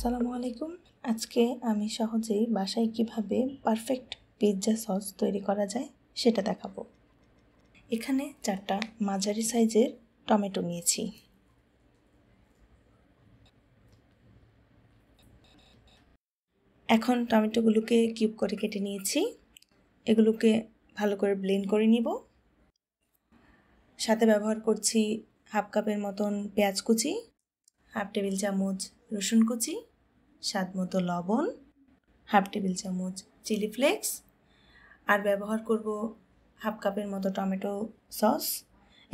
আসসালামু আলাইকুম আজকে আমি সহজেই বাসায় কিভাবে পারফেক্ট পিৎজা সস তৈরি করা যায় সেটা দেখাবো এখানে চারটা মাঝারি সাইজের টমেটো নিয়েছি এখন টমেটোগুলোকে কিউব করে কেটে নিয়েছি এগুলোকে ভালো করে ব্লেন্ড করে নিব সাথে ব্যবহার করছি হাফ কাপের মতন পেঁয়াজ কুচি হাফ টেবিল চামচ রসুন কুচি স্বাদ মতো লবণ হাফ টেবিল চামচ চিলি ফ্লেক্স আর ব্যবহার করব হাফ কাপের মতো টমেটো সস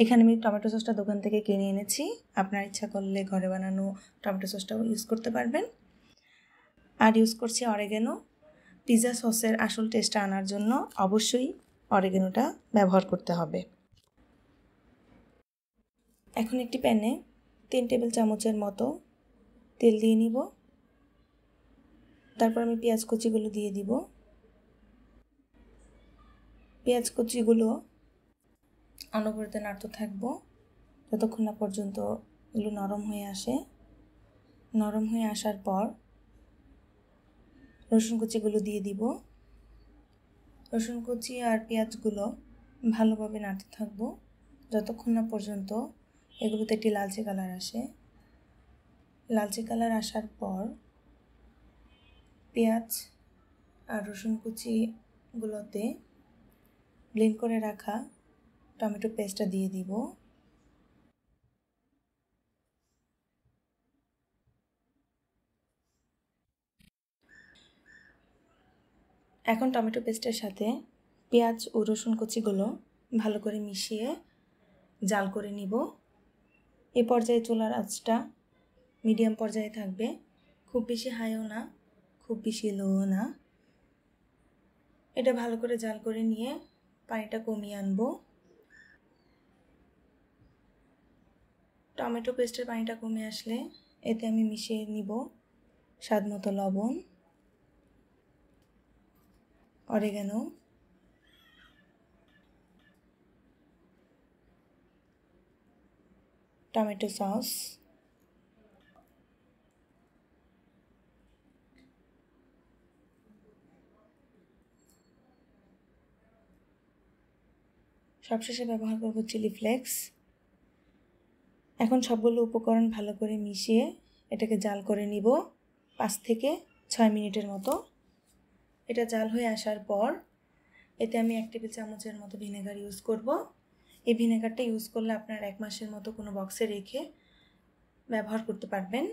এখানে আমি টমেটো সসটা দোকান থেকে কিনে এনেছি আপনার ইচ্ছা করলে ঘরে বানানো টমেটো সসটাও ইউজ করতে পারবেন আর ইউজ করছি অরেগেনো পিৎজা সসের আসল টেস্টটা আনার জন্য অবশ্যই অরেগেনোটা ব্যবহার করতে হবে এখন একটি প্যানে তিন টেবিল চামচের মতো তেল দিয়ে নিব তারপর আমি পেঁয়াজ কুচিগুলো দিয়ে দিব পেঁয়াজ কুচিগুলো অনবরত নাড়তে থাকবো যতক্ষণ না পর্যন্ত এগুলো নরম হয়ে আসে নরম হয়ে আসার পর রসুন কুচিগুলো দিয়ে দিব রসুন কুচি আর পেঁয়াজগুলো ভালোভাবে নাড়তে থাকবো যতক্ষণ না পর্যন্ত এগুলোতে একটি লালচে কালার আসে লালচে কালার আসার পর পেঁয়াজ আর রসুন কুচিগুলোতে ব্লেন্ড করে রাখা টমেটো পেস্টটা দিয়ে দিব এখন টমেটো পেস্টের সাথে পেঁয়াজ ও রসুন কুচিগুলো ভালো করে মিশিয়ে জাল করে নিব এ পর্যায়ে চুলার আঁচটা মিডিয়াম পর্যায়ে থাকবে খুব বেশি হাইও না খুব বেশি লো না এটা ভালো করে জাল করে নিয়ে পানিটা কমিয়ে আনবো টমেটো পেস্টের পানিটা কমে আসলে এতে আমি মিশিয়ে নিব স্বাদ মতো লবণ অরেগানো টমেটো সস সবশেষে ব্যবহার করব চিলি ফ্লেক্স এখন সবগুলো উপকরণ ভালো করে মিশিয়ে এটাকে জাল করে নিব পাঁচ থেকে ছয় মিনিটের মতো এটা জাল হয়ে আসার পর এতে আমি এক টেবিল চামচের মতো ভিনেগার ইউজ করব এই ভিনেগারটা ইউজ করলে আপনার এক মাসের মতো কোনো বক্সে রেখে ব্যবহার করতে পারবেন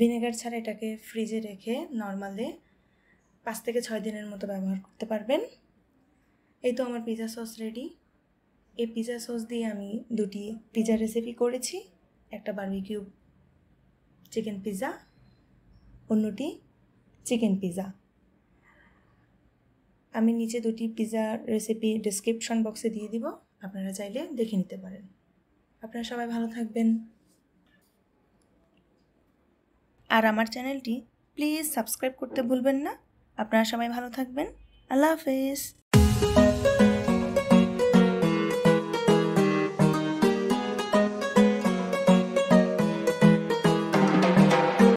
ভিনেগার ছাড়া এটাকে ফ্রিজে রেখে নর্মালে পাঁচ থেকে ছয় দিনের মতো ব্যবহার করতে পারবেন এই তো আমার পিজা সস রেডি এই পিজা সস দিয়ে আমি দুটি পিজা রেসিপি করেছি একটা বার্বিকিউ চিকেন পিজা অন্যটি চিকেন পিজা আমি নিচে দুটি পিজা রেসিপি ডিসক্রিপশন বক্সে দিয়ে দিব আপনারা চাইলে দেখে নিতে পারেন আপনারা সবাই ভালো থাকবেন আর আমার চ্যানেলটি প্লিজ সাবস্ক্রাইব করতে ভুলবেন না আপনারা সবাই ভালো থাকবেন আল্লাহ হাফেজ